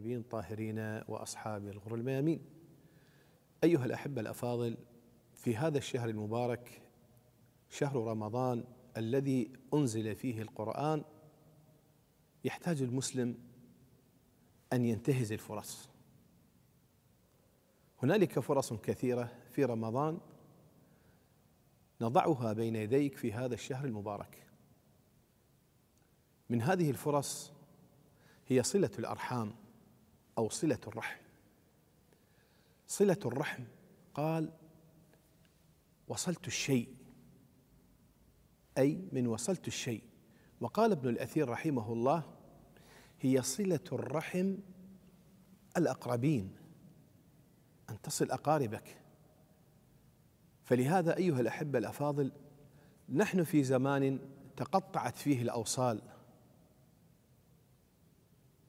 طيبين طاهرين واصحاب الغر الميامين. ايها الاحبه الافاضل في هذا الشهر المبارك شهر رمضان الذي انزل فيه القران يحتاج المسلم ان ينتهز الفرص. هنالك فرص كثيره في رمضان نضعها بين يديك في هذا الشهر المبارك. من هذه الفرص هي صله الارحام أو صلة الرحم صلة الرحم قال وصلت الشيء أي من وصلت الشيء وقال ابن الأثير رحمه الله هي صلة الرحم الأقربين أن تصل أقاربك فلهذا أيها الأحبة الأفاضل نحن في زمان تقطعت فيه الأوصال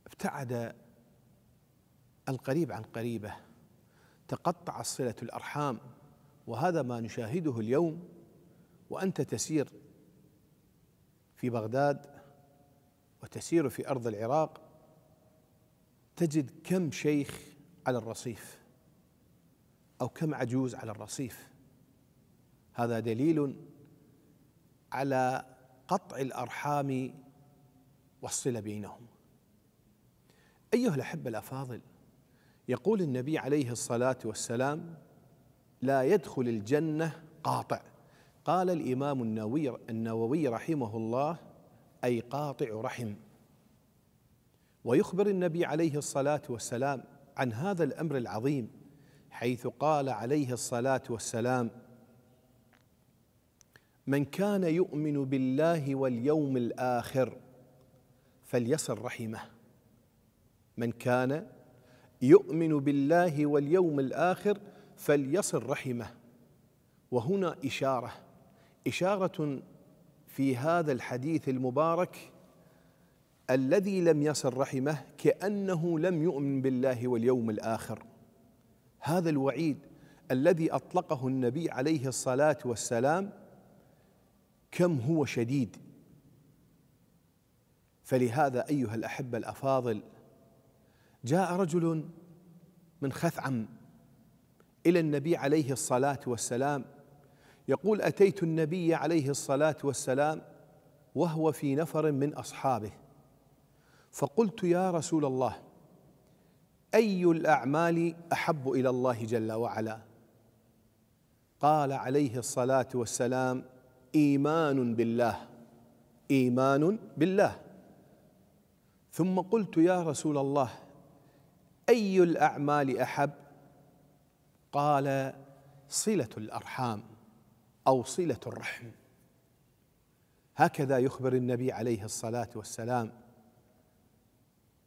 ابتعد القريب عن قريبه تقطع صله الارحام وهذا ما نشاهده اليوم وانت تسير في بغداد وتسير في ارض العراق تجد كم شيخ على الرصيف او كم عجوز على الرصيف هذا دليل على قطع الارحام والصله بينهم ايها الاحبه الافاضل يقول النبي عليه الصلاة والسلام لا يدخل الجنة قاطع قال الإمام النووي النووي رحمه الله أي قاطع رحم ويخبر النبي عليه الصلاة والسلام عن هذا الأمر العظيم حيث قال عليه الصلاة والسلام من كان يؤمن بالله واليوم الآخر فليصل رحمه من كان يؤمن بالله واليوم الآخر فليصل رحمه وهنا إشارة إشارة في هذا الحديث المبارك الذي لم يصل رحمه كأنه لم يؤمن بالله واليوم الآخر هذا الوعيد الذي أطلقه النبي عليه الصلاة والسلام كم هو شديد فلهذا أيها الأحبة الأفاضل جاء رجل من خثعم إلى النبي عليه الصلاة والسلام يقول أتيت النبي عليه الصلاة والسلام وهو في نفر من أصحابه فقلت يا رسول الله أي الأعمال أحب إلى الله جل وعلا قال عليه الصلاة والسلام إيمان بالله إيمان بالله ثم قلت يا رسول الله أي الأعمال أحب قال صلة الأرحام أو صلة الرحم هكذا يخبر النبي عليه الصلاة والسلام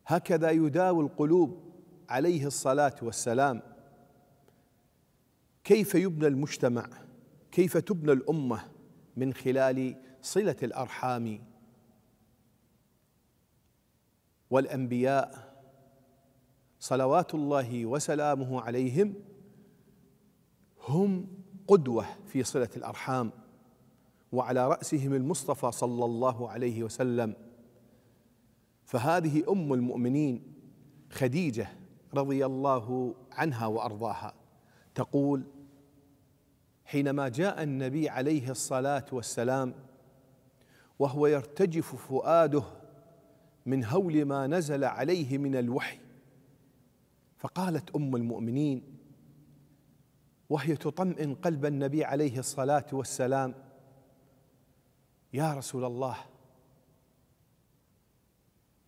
هكذا يداوي القلوب عليه الصلاة والسلام كيف يبنى المجتمع كيف تبنى الأمة من خلال صلة الأرحام والأنبياء صلوات الله وسلامه عليهم هم قدوه في صله الارحام وعلى راسهم المصطفى صلى الله عليه وسلم فهذه ام المؤمنين خديجه رضي الله عنها وارضاها تقول حينما جاء النبي عليه الصلاه والسلام وهو يرتجف فؤاده من هول ما نزل عليه من الوحي فقالت ام المؤمنين وهي تطمئن قلب النبي عليه الصلاه والسلام يا رسول الله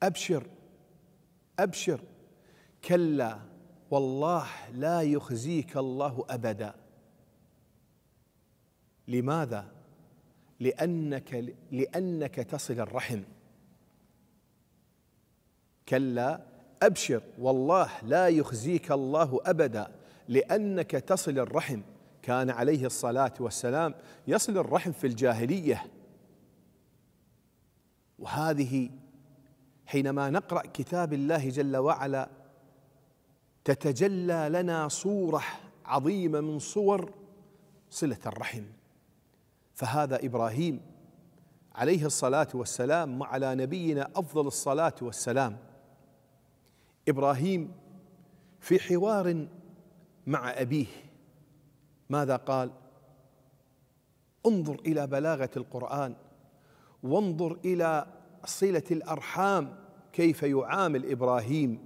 ابشر ابشر كلا والله لا يخزيك الله ابدا لماذا لانك لانك تصل الرحم كلا أبشر والله لا يخزيك الله أبدا لأنك تصل الرحم كان عليه الصلاة والسلام يصل الرحم في الجاهلية وهذه حينما نقرأ كتاب الله جل وعلا تتجلى لنا صورة عظيمة من صور صلة الرحم فهذا إبراهيم عليه الصلاة والسلام وعلى نبينا أفضل الصلاة والسلام ابراهيم في حوار مع ابيه ماذا قال انظر الى بلاغه القران وانظر الى صله الارحام كيف يعامل ابراهيم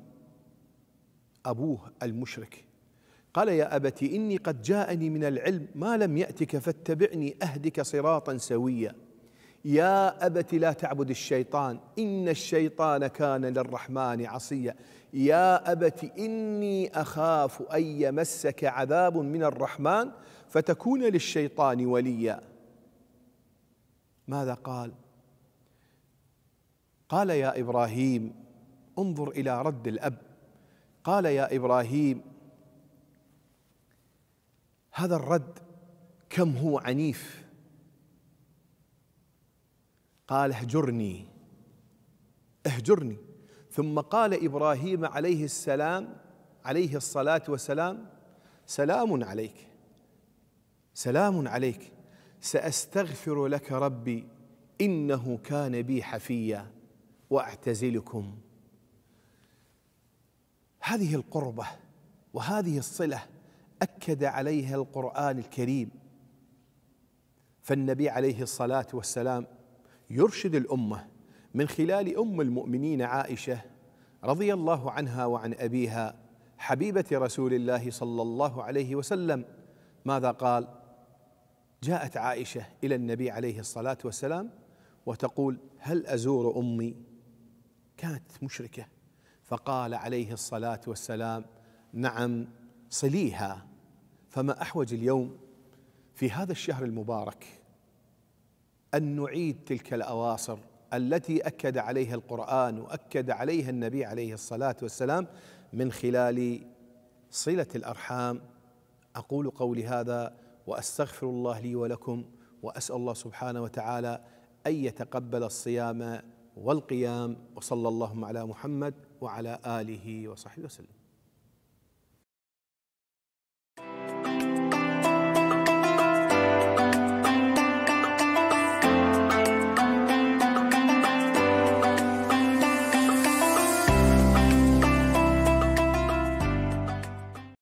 ابوه المشرك قال يا ابت اني قد جاءني من العلم ما لم ياتك فاتبعني اهدك صراطا سويا يا أبت لا تعبد الشيطان إن الشيطان كان للرحمن عصيا يا أبت إني أخاف أن يمسك عذاب من الرحمن فتكون للشيطان وليا ماذا قال قال يا إبراهيم انظر إلى رد الأب قال يا إبراهيم هذا الرد كم هو عنيف قال اهجرني اهجرني ثم قال ابراهيم عليه السلام عليه الصلاه والسلام سلام عليك سلام عليك ساستغفر لك ربي انه كان بي حفيا واعتزلكم هذه القربه وهذه الصله اكد عليها القران الكريم فالنبي عليه الصلاه والسلام يرشد الامه من خلال ام المؤمنين عائشه رضي الله عنها وعن ابيها حبيبه رسول الله صلى الله عليه وسلم ماذا قال جاءت عائشه الى النبي عليه الصلاه والسلام وتقول هل ازور امي كانت مشركه فقال عليه الصلاه والسلام نعم صليها فما احوج اليوم في هذا الشهر المبارك أن نعيد تلك الأواصر التي أكد عليها القرآن وأكد عليها النبي عليه الصلاة والسلام من خلال صلة الأرحام أقول قولي هذا وأستغفر الله لي ولكم وأسأل الله سبحانه وتعالى أن يتقبل الصيام والقيام وصلى اللهم على محمد وعلى آله وصحبه وسلم